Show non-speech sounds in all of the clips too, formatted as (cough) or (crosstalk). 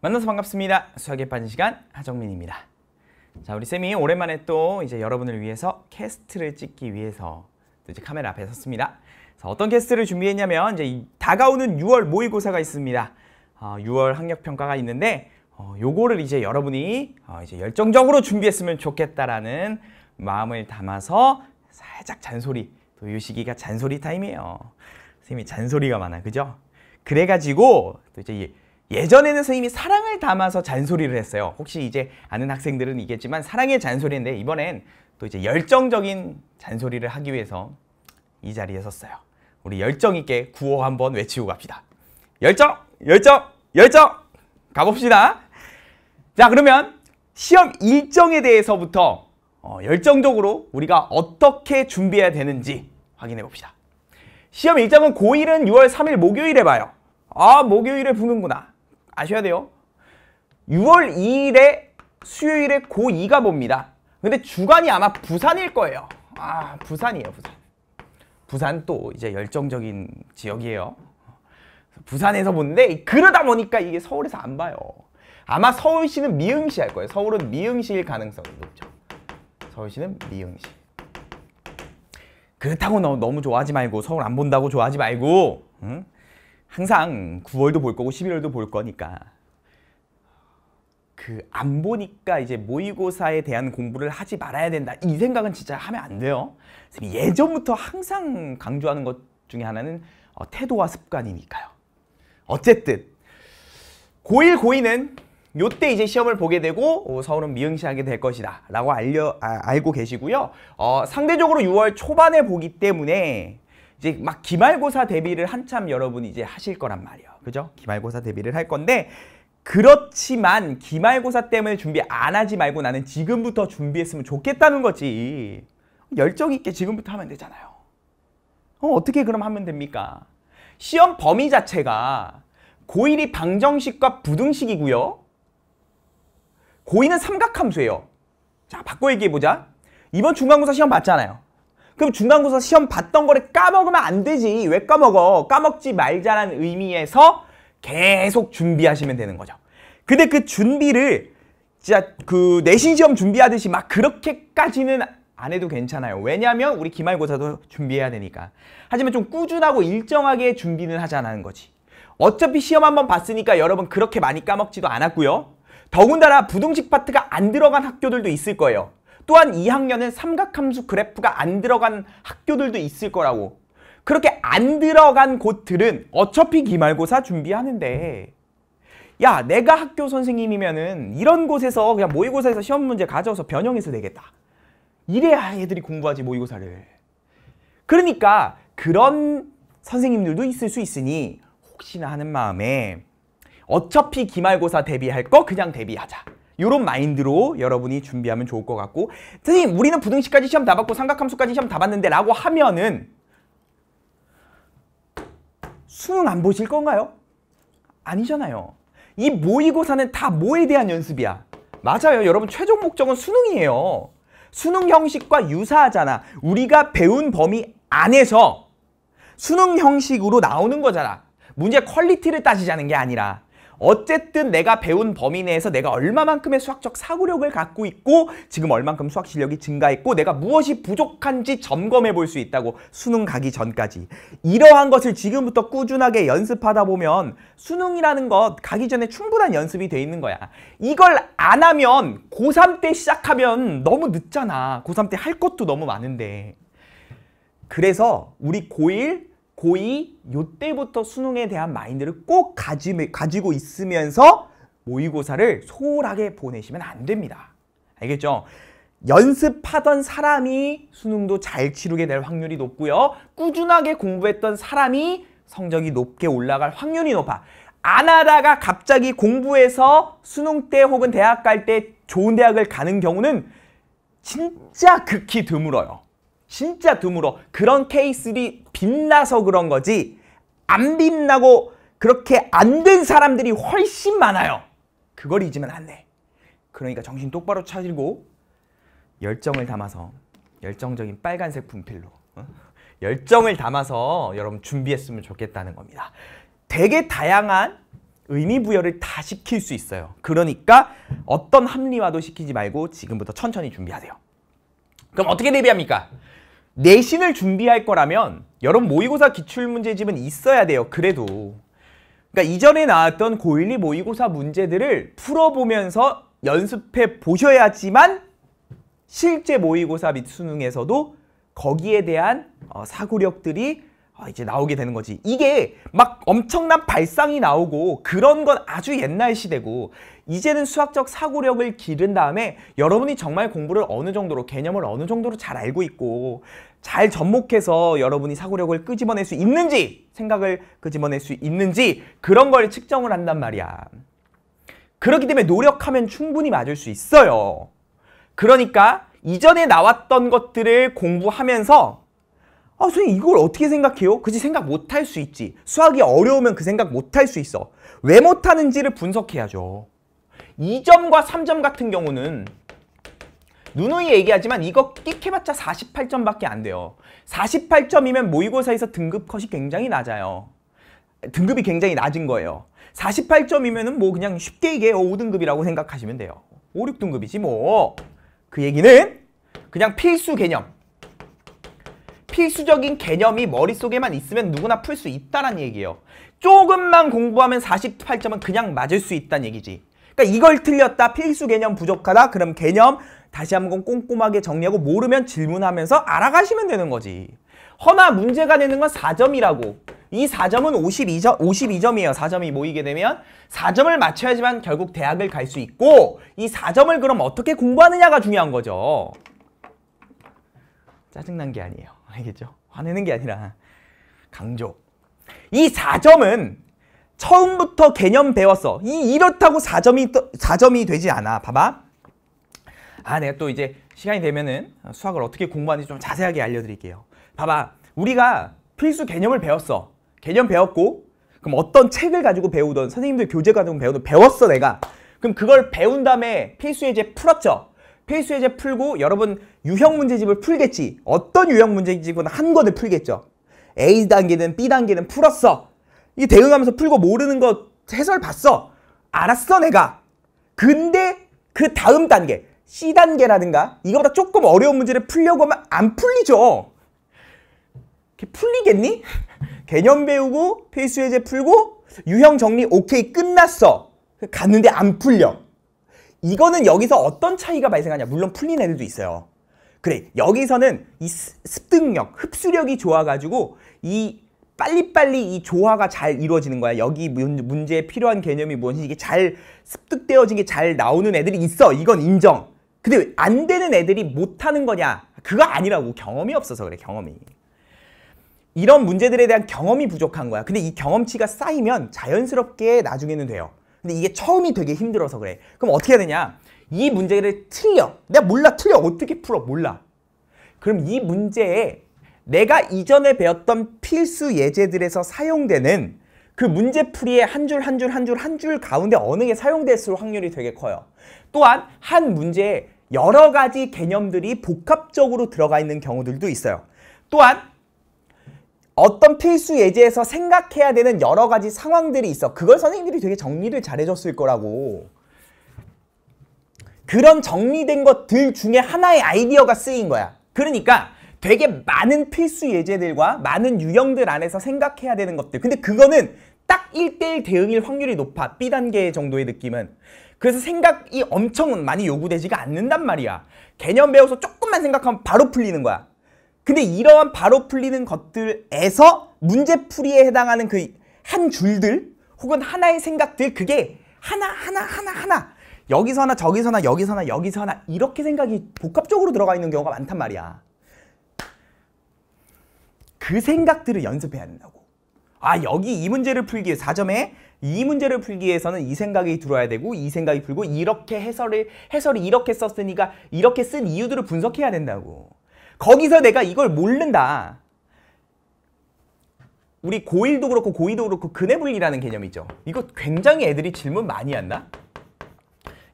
만나서 반갑습니다. 수학에 빠진 시간 하정민입니다. 자, 우리 쌤이 오랜만에 또 이제 여러분을 위해서 캐스트를 찍기 위해서 또 이제 카메라 앞에 섰습니다. 자, 어떤 캐스트를 준비했냐면 이제 다가오는 6월 모의고사가 있습니다. 어, 6월 학력 평가가 있는데 어, 요거를 이제 여러분이 어, 이제 열정적으로 준비했으면 좋겠다라는 마음을 담아서 살짝 잔소리 또 요 시기가 잔소리 타임이에요. 선생님이 잔소리가 많아, 그죠? 그래가지고 또 이제 예전에는 선생님이 사랑을 담아서 잔소리를 했어요. 혹시 이제 아는 학생들은 이겠지만 사랑의 잔소리인데 이번엔 또 이제 열정적인 잔소리를 하기 위해서 이 자리에 섰어요. 우리 열정 있게 구호 한번 외치고 갑시다. 열정, 열정, 열정! 가봅시다. 자, 그러면 시험 일정에 대해서부터 어, 열정적으로 우리가 어떻게 준비해야 되는지 확인해 봅시다. 시험 일정은 고1은 6월 3일 목요일에 봐요. 아, 목요일에 붙는구나 아셔야 돼요. 6월 2일에 수요일에 고2가 봅니다. 근데 주간이 아마 부산일 거예요. 아, 부산이에요, 부산. 부산 또 이제 열정적인 지역이에요. 부산에서 보는데 그러다 보니까 이게 서울에서 안 봐요. 아마 서울시는 미응시 할 거예요. 서울은 미응시일 가능성이 높죠. 서울시는 미응시. 그렇다고 너 너무 좋아하지 말고 서울 안 본다고 좋아하지 말고 응? 항상 9월도 볼 거고 11월도 볼 거니까 그 안 보니까 이제 모의고사에 대한 공부를 하지 말아야 된다 이 생각은 진짜 하면 안 돼요 예전부터 항상 강조하는 것 중에 하나는 어, 태도와 습관이니까요 어쨌든 고1 고2는 요 때 이제 시험을 보게 되고 어, 서울은 미응시하게 될 것이다 라고 알려, 아, 알고 계시고요 어, 상대적으로 6월 초반에 보기 때문에 이제 막 기말고사 대비를 한참 여러분이 이제 하실 거란 말이에요. 그죠? 기말고사 대비를 할 건데 그렇지만 기말고사 때문에 준비 안 하지 말고 나는 지금부터 준비했으면 좋겠다는 거지. 열정 있게 지금부터 하면 되잖아요. 어, 어떻게 그럼 하면 됩니까? 시험 범위 자체가 고1이 방정식과 부등식이고요. 고2는 삼각함수예요. 자, 바꿔 얘기해보자. 이번 중간고사 시험 봤잖아요. 그럼 중간고사 시험 봤던 거를 까먹으면 안 되지. 왜 까먹어? 까먹지 말자라는 의미에서 계속 준비하시면 되는 거죠. 근데 그 준비를 진짜 그 내신 시험 준비하듯이 막 그렇게까지는 안 해도 괜찮아요. 왜냐하면 우리 기말고사도 준비해야 되니까. 하지만 좀 꾸준하고 일정하게 준비는 하자는 거지. 어차피 시험 한 번 봤으니까 여러분 그렇게 많이 까먹지도 않았고요. 더군다나 부등식 파트가 안 들어간 학교들도 있을 거예요. 또한 2학년은 삼각함수 그래프가 안 들어간 학교들도 있을 거라고 그렇게 안 들어간 곳들은 어차피 기말고사 준비하는데 야 내가 학교 선생님이면은 이런 곳에서 그냥 모의고사에서 시험 문제 가져와서 변형해서 내겠다 이래야 애들이 공부하지 모의고사를 그러니까 그런 선생님들도 있을 수 있으니 혹시나 하는 마음에 어차피 기말고사 대비할 거 그냥 대비하자 이런 마인드로 여러분이 준비하면 좋을 것 같고 선생님 우리는 부등식까지 시험 다 봤고 삼각함수까지 시험 다 봤는데 라고 하면은 수능 안 보실 건가요? 아니잖아요. 이 모의고사는 다 뭐에 대한 연습이야? 맞아요. 여러분 최종 목적은 수능이에요. 수능 형식과 유사하잖아. 우리가 배운 범위 안에서 수능 형식으로 나오는 거잖아. 문제 퀄리티를 따지자는 게 아니라 어쨌든 내가 배운 범위 내에서 내가 얼마만큼의 수학적 사고력을 갖고 있고 지금 얼만큼 수학 실력이 증가했고 내가 무엇이 부족한지 점검해 볼 수 있다고 수능 가기 전까지 이러한 것을 지금부터 꾸준하게 연습하다 보면 수능이라는 것 가기 전에 충분한 연습이 돼 있는 거야 이걸 안 하면 고3 때 시작하면 너무 늦잖아 고3 때 할 것도 너무 많은데 그래서 우리 고1, 고2 요때부터 수능에 대한 마인드를 꼭 가지, 가지고 있으면서 모의고사를 소홀하게 보내시면 안 됩니다. 알겠죠? 연습하던 사람이 수능도 잘 치르게 될 확률이 높고요. 꾸준하게 공부했던 사람이 성적이 높게 올라갈 확률이 높아. 안 하다가 갑자기 공부해서 수능 때 혹은 대학 갈 때 좋은 대학을 가는 경우는 진짜 극히 드물어요. 진짜 드물어. 그런 케이스들이 빛나서 그런 거지 안 빛나고 그렇게 안 된 사람들이 훨씬 많아요. 그걸 잊으면 안 돼. 그러니까 정신 똑바로 차리고 열정을 담아서 열정적인 빨간색 분필로 어? 열정을 담아서 여러분 준비했으면 좋겠다는 겁니다. 되게 다양한 의미 부여를 다 시킬 수 있어요. 그러니까 어떤 합리화도 시키지 말고 지금부터 천천히 준비하세요. 그럼 어떻게 대비합니까? 내신을 준비할 거라면 여러분 모의고사 기출문제집은 있어야 돼요. 그래도. 그러니까 이전에 나왔던 고1, 2 모의고사 문제들을 풀어보면서 연습해 보셔야지만 실제 모의고사 및 수능에서도 거기에 대한 어, 사고력들이 아, 이제 나오게 되는 거지. 이게 막 엄청난 발상이 나오고 그런 건 아주 옛날 시대고 이제는 수학적 사고력을 기른 다음에 여러분이 정말 공부를 어느 정도로 개념을 어느 정도로 잘 알고 있고 잘 접목해서 여러분이 사고력을 끄집어낼 수 있는지 생각을 끄집어낼 수 있는지 그런 걸 측정을 한단 말이야. 그렇기 때문에 노력하면 충분히 맞을 수 있어요. 그러니까 이전에 나왔던 것들을 공부하면서 아 선생님 이걸 어떻게 생각해요? 그지 생각 못할수 있지 수학이 어려우면 그 생각 못할수 있어 왜 못하는지를 분석해야죠 2점과 3점 같은 경우는 누누이 얘기하지만 이거 끼해봤자 48점밖에 안 돼요 48점이면 모의고사에서 등급 컷이 굉장히 낮아요 등급이 굉장히 낮은 거예요 48점이면 은뭐 그냥 쉽게 얘 이게 5등급이라고 생각하시면 돼요 5, 6등급이지 뭐그 얘기는 그냥 필수 개념 필수적인 개념이 머릿속에만 있으면 누구나 풀 수 있다는 얘기예요. 조금만 공부하면 48점은 그냥 맞을 수 있다는 얘기지. 그러니까 이걸 틀렸다, 필수 개념 부족하다, 그럼 개념 다시 한번 꼼꼼하게 정리하고 모르면 질문하면서 알아가시면 되는 거지. 허나 문제가 되는 건 4점이라고. 이 4점은 52점, 52점이에요. 4점이 모이게 되면 4점을 맞춰야지만 결국 대학을 갈 수 있고 이 4점을 그럼 어떻게 공부하느냐가 중요한 거죠. 짜증난 게 아니에요. 알겠죠? 화내는 게 아니라 강조. 이 4점은 처음부터 개념 배웠어. 이 이렇다고 4점이 4점이 되지 않아. 봐봐. 아, 내가 또 이제 시간이 되면은 수학을 어떻게 공부하는지 좀 자세하게 알려드릴게요. 봐봐. 우리가 필수 개념을 배웠어. 개념 배웠고 그럼 어떤 책을 가지고 배우던 선생님들 교재 가지고 배우던 배웠어 내가. 그럼 그걸 배운 다음에 필수 에이제 풀었죠. 필수 예제 풀고 여러분 유형 문제집을 풀겠지. 어떤 유형 문제집은 한 권을 풀겠죠. A 단계는 B 단계는 풀었어. 이 대응하면서 풀고 모르는 거 해설 봤어. 알았어 내가. 근데 그 다음 단계 C 단계라든가 이거보다 조금 어려운 문제를 풀려고 하면 안 풀리죠. 풀리겠니? (laughs) 개념 배우고 필수 예제 풀고 유형 정리 오케이 끝났어. 갔는데 안 풀려. 이거는 여기서 어떤 차이가 발생하냐 물론 풀린 애들도 있어요 그래 여기서는 이 습득력 흡수력이 좋아가지고 이 빨리빨리 이 조화가 잘 이루어지는 거야 여기 문, 제에 필요한 개념이 뭔지 이게 잘 습득되어진 게 잘 나오는 애들이 있어 이건 인정 근데 안 되는 애들이 못하는 거냐 그거 아니라고 경험이 없어서 그래 경험이 이런 문제들에 대한 경험이 부족한 거야 근데 이 경험치가 쌓이면 자연스럽게 나중에는 돼요 근데 이게 처음이 되게 힘들어서 그래. 그럼 어떻게 해야 되냐? 이 문제를 틀려. 내가 몰라, 틀려. 어떻게 풀어? 몰라. 그럼 이 문제에 내가 이전에 배웠던 필수 예제들에서 사용되는 그 문제풀이의 한 줄 한 줄 한 줄 한 줄 가운데 어느 게 사용됐을 확률이 되게 커요. 또한 한 문제에 여러 가지 개념들이 복합적으로 들어가 있는 경우들도 있어요. 또한 어떤 필수 예제에서 생각해야 되는 여러 가지 상황들이 있어. 그걸 선생님들이 되게 정리를 잘해줬을 거라고. 그런 정리된 것들 중에 하나의 아이디어가 쓰인 거야. 그러니까 되게 많은 필수 예제들과 많은 유형들 안에서 생각해야 되는 것들. 근데 그거는 딱 1대1 대응일 확률이 높아. B단계 정도의 느낌은. 그래서 생각이 엄청 많이 요구되지가 않는단 말이야. 개념 배워서 조금만 생각하면 바로 풀리는 거야. 근데 이러한 바로 풀리는 것들에서 문제풀이에 해당하는 그 한 줄들 혹은 하나의 생각들 그게 하나 하나 하나 하나 여기서 하나 저기서 하나 여기서 하나 여기서 하나 이렇게 생각이 복합적으로 들어가 있는 경우가 많단 말이야. 그 생각들을 연습해야 된다고. 아 여기 이 문제를 풀기 위해 4점에 이 문제를 풀기 위해서는 이 생각이 들어야 되고 이 생각이 풀고 이렇게 해설을 해설이 이렇게 썼으니까 이렇게 쓴 이유들을 분석해야 된다고. 거기서 내가 이걸 모른다. 우리 고1도 그렇고 고2도 그렇고 근해불리라는 개념 이죠 이거 굉장히 애들이 질문 많이 한다.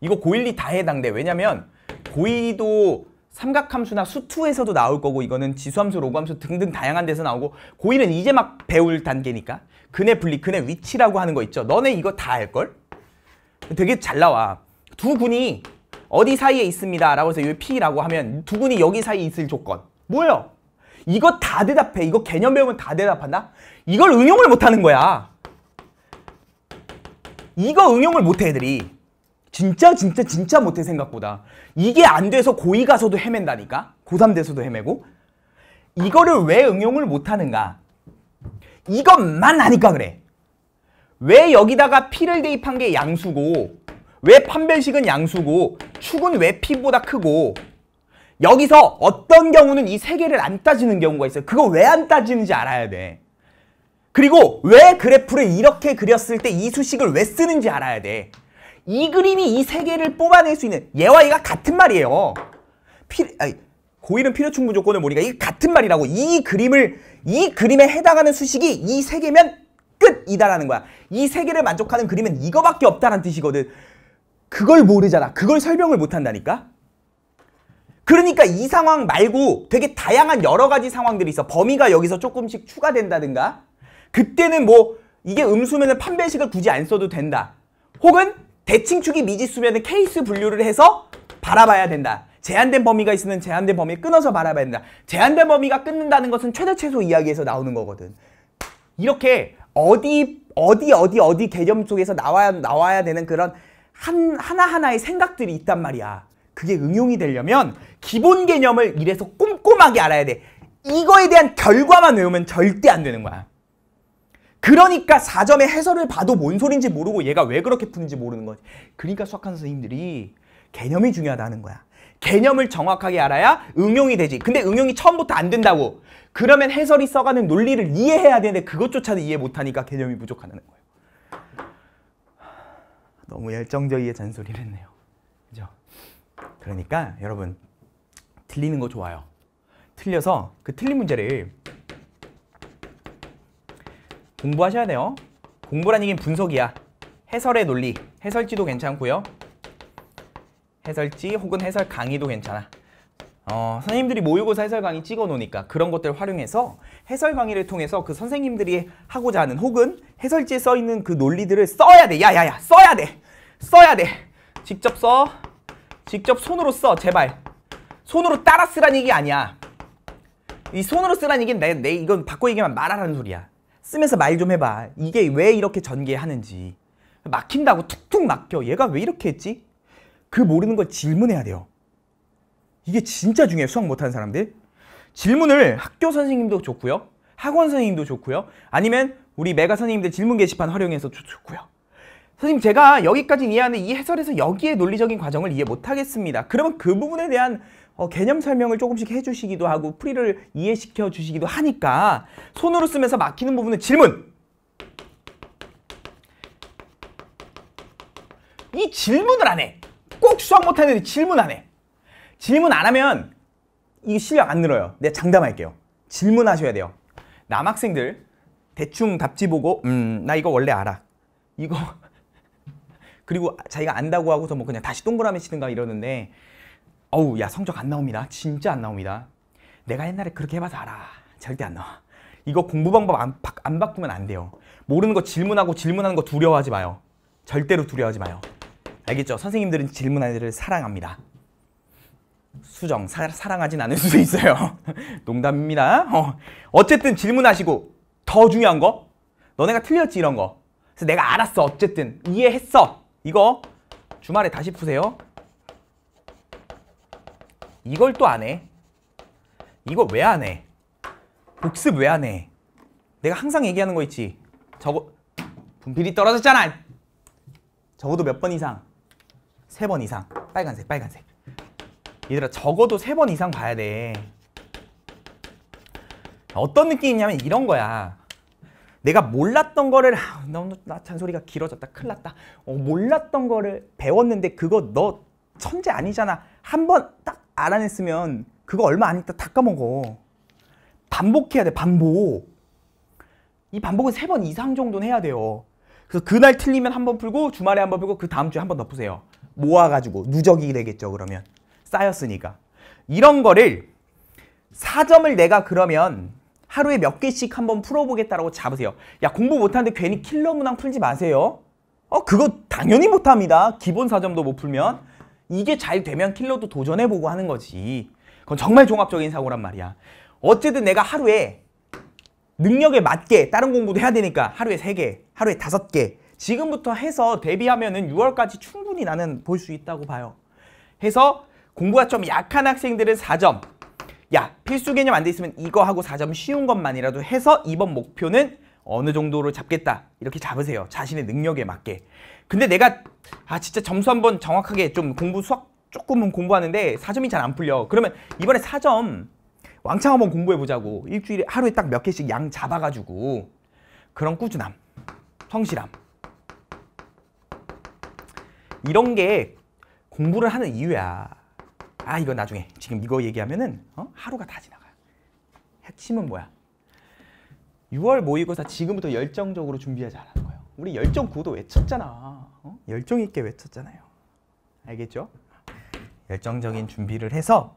이거 고1 2다 해당돼. 왜냐면 고2도 삼각함수나 수투에서도 나올 거고 이거는 지수함수, 로그함수 등등 다양한 데서 나오고 고1은 이제 막 배울 단계니까 근해 불리 근해 위치라고 하는 거 있죠. 너네 이거 다 알걸? 되게 잘 나와. 두 군이 어디 사이에 있습니다. 라고 해서 이 P라고 하면 두 분이 여기 사이에 있을 조건. 뭐예요? 이거 다 대답해. 이거 개념 배우면 다 대답한다? 이걸 응용을 못하는 거야. 이거 응용을 못해 애들이. 진짜 진짜 진짜 못해 생각보다. 이게 안 돼서 고2 가서도 헤맨다니까. 고3 돼서도 헤매고. 이거를 왜 응용을 못하는가? 이것만 아니까 그래. 왜 여기다가 P를 대입한 게 양수고 왜 판별식은 양수고 축은 왜 P보다 크고 여기서 어떤 경우는 이 세 개를 안 따지는 경우가 있어요. 그거 왜 안 따지는지 알아야 돼. 그리고 왜 그래프를 이렇게 그렸을 때 이 수식을 왜 쓰는지 알아야 돼. 이 그림이 이 세 개를 뽑아낼 수 있는 얘와 얘가 같은 말이에요. 필, 아니, 고일은 필요충분 조건을 모르니까 이 같은 말이라고 이 그림을 이 그림에 해당하는 수식이 이 세 개면 끝이다라는 거야. 이 세 개를 만족하는 그림은 이거밖에 없다는 뜻이거든. 그걸 모르잖아. 그걸 설명을 못 한다니까? 그러니까 이 상황 말고 되게 다양한 여러 가지 상황들이 있어. 범위가 여기서 조금씩 추가된다든가. 그때는 뭐 이게 음수면은 판별식을 굳이 안 써도 된다. 혹은 대칭축이 미지수면은 케이스 분류를 해서 바라봐야 된다. 제한된 범위가 있으면 제한된 범위 끊어서 바라봐야 된다. 제한된 범위가 끊는다는 것은 최대 최소 이야기에서 나오는 거거든. 이렇게 어디 어디 어디 어디 개념 속에서 나와야 나와야 되는 그런 한, 하나하나의 생각들이 있단 말이야. 그게 응용이 되려면 기본 개념을 이래서 꼼꼼하게 알아야 돼. 이거에 대한 결과만 외우면 절대 안 되는 거야. 그러니까 4점의 해설을 봐도 뭔 소린지 모르고 얘가 왜 그렇게 푸는지 모르는 거지. 그러니까 수학하는 선생님들이 개념이 중요하다는 거야. 개념을 정확하게 알아야 응용이 되지. 근데 응용이 처음부터 안 된다고. 그러면 해설이 써가는 논리를 이해해야 되는데 그것조차도 이해 못하니까 개념이 부족하다는 거야 너무 열정적이게 잔소리를 했네요. 그죠? 그러니까 여러분 틀리는 거 좋아요. 틀려서 그 틀린 문제를 공부하셔야 돼요. 공부란 얘기는 분석이야. 해설의 논리, 해설지도 괜찮고요. 해설지 혹은 해설 강의도 괜찮아. 어, 선생님들이 모의고사 해설 강의 찍어 놓으니까 그런 것들 활용해서 해설 강의를 통해서 그 선생님들이 하고자 하는 혹은 해설지에 써 있는 그 논리들을 써야 돼. 야야야 써야 돼. 써야 돼. 직접 써. 직접 손으로 써 제발. 손으로 따라 쓰란 얘기 아니야. 이 손으로 쓰란 얘기는 내, 내 이건 바꿔 얘기하면 말하라는 소리야. 쓰면서 말 좀 해봐. 이게 왜 이렇게 전개하는지. 막힌다고 툭툭 막혀. 얘가 왜 이렇게 했지? 그 모르는 걸 질문해야 돼요. 이게 진짜 중요해요. 수학 못하는 사람들. 질문을 학교 선생님도 좋고요. 학원 선생님도 좋고요. 아니면 우리 메가 선생님들 질문 게시판 활용해서 좋고요. 선생님 제가 여기까지 이해하는이 해설에서 여기에 논리적인 과정을 이해 못하겠습니다. 그러면 그 부분에 대한 어, 개념 설명을 조금씩 해주시기도 하고 풀이를 이해시켜 주시기도 하니까 손으로 쓰면서 막히는 부분은 질문! 이 질문을 안 해! 꼭 수학 못하는 질문 안 해! 질문 안 하면 이 실력 안 늘어요. 내가 네, 장담할게요. 질문하셔야 돼요. 남학생들 대충 답지 보고 음 나 이거 원래 알아. 이거 (laughs) 그리고 자기가 안다고 하고서 뭐 그냥 다시 동그라미 치든가 이러는데 어우 야 성적 안 나옵니다. 진짜 안 나옵니다. 내가 옛날에 그렇게 해봐서 알아. 절대 안 나와. 이거 공부 방법 안, 바, 안 바꾸면 안 돼요. 모르는 거 질문하고 질문하는 거 두려워하지 마요. 절대로 두려워하지 마요. 알겠죠? 선생님들은 질문하는 애을 사랑합니다. 수정 사, 랑하진 않을 수도 있어요 (laughs) 농담입니다 어. 어쨌든 질문하시고 더 중요한 거 너네가 틀렸지 이런 거 그래서 내가 알았어 어쨌든 이해했어 이거 주말에 다시 푸세요 이걸 또 안해 이걸 왜안 해? 복습 왜 안 해? 내가 항상 얘기하는 거 있지 저거 분필이 떨어졌잖아 적어도 몇 번 이상 세 번 이상 빨간색 빨간색 얘들아 적어도 세 번 이상 봐야 돼 어떤 느낌이냐면 이런 거야 내가 몰랐던 거를 아, 나, 나 잔소리가 길어졌다 큰일 났다 어, 몰랐던 거를 배웠는데 그거 너 천재 아니잖아 한 번 딱 알아냈으면 그거 얼마 안 있다 다 까먹어 반복해야 돼 반복 이 반복은 세 번 이상 정도는 해야 돼요 그래서 그날 틀리면 한 번 풀고 주말에 한 번 풀고 그 다음 주에 한 번 더 푸세요 모아가지고 누적이 되겠죠 그러면 쌓였으니까. 이런 거를 사점을 내가 그러면 하루에 몇 개씩 한번 풀어보겠다라고 잡으세요. 야 공부 못하는데 괜히 킬러 문항 풀지 마세요. 어 그거 당연히 못합니다. 기본 사점도 못 풀면. 이게 잘 되면 킬러도 도전해보고 하는 거지. 그건 정말 종합적인 사고란 말이야. 어쨌든 내가 하루에 능력에 맞게 다른 공부도 해야 되니까 하루에 세개 하루에 다섯 개 지금부터 해서 대비하면 은 6월까지 충분히 나는 볼 수 있다고 봐요. 해서 공부가 좀 약한 학생들은 4점 야 필수 개념 안 돼 있으면 이거 하고 4점 쉬운 것만이라도 해서 이번 목표는 어느 정도로 잡겠다 이렇게 잡으세요 자신의 능력에 맞게 근데 내가 아 진짜 점수 한 번 정확하게 좀 공부 수학 조금은 공부하는데 4점이 잘 안 풀려 그러면 이번에 4점 왕창 한 번 공부해보자고 일주일에 하루에 딱 몇 개씩 양 잡아가지고 그런 꾸준함 성실함 이런 게 공부를 하는 이유야 아 이거 나중에 지금 이거 얘기하면은 어? 하루가 다 지나가요. 핵심은 뭐야? 6월 모의고사 지금부터 열정적으로 준비하자라는 거예요. 우리 열정 구도 외쳤잖아. 어? 열정 있게 외쳤잖아요. 알겠죠? 열정적인 준비를 해서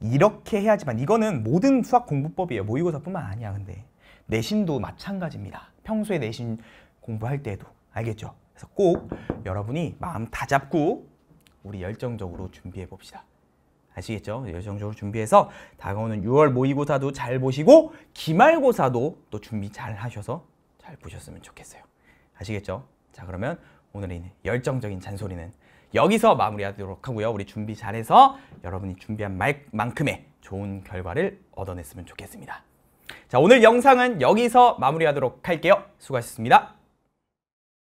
이렇게 해야지만 이거는 모든 수학 공부법이에요. 모의고사뿐만 아니야. 근데 내신도 마찬가지입니다. 평소에 내신 공부할 때도 알겠죠? 그래서 꼭 여러분이 마음 다 잡고 우리 열정적으로 준비해 봅시다. 아시겠죠? 열정적으로 준비해서 다가오는 6월 모의고사도 잘 보시고 기말고사도 또 준비 잘 하셔서 잘 보셨으면 좋겠어요. 아시겠죠? 자 그러면 오늘의 열정적인 잔소리는 여기서 마무리하도록 하고요. 우리 준비 잘해서 여러분이 준비한 만큼의 좋은 결과를 얻어냈으면 좋겠습니다. 자 오늘 영상은 여기서 마무리하도록 할게요. 수고하셨습니다.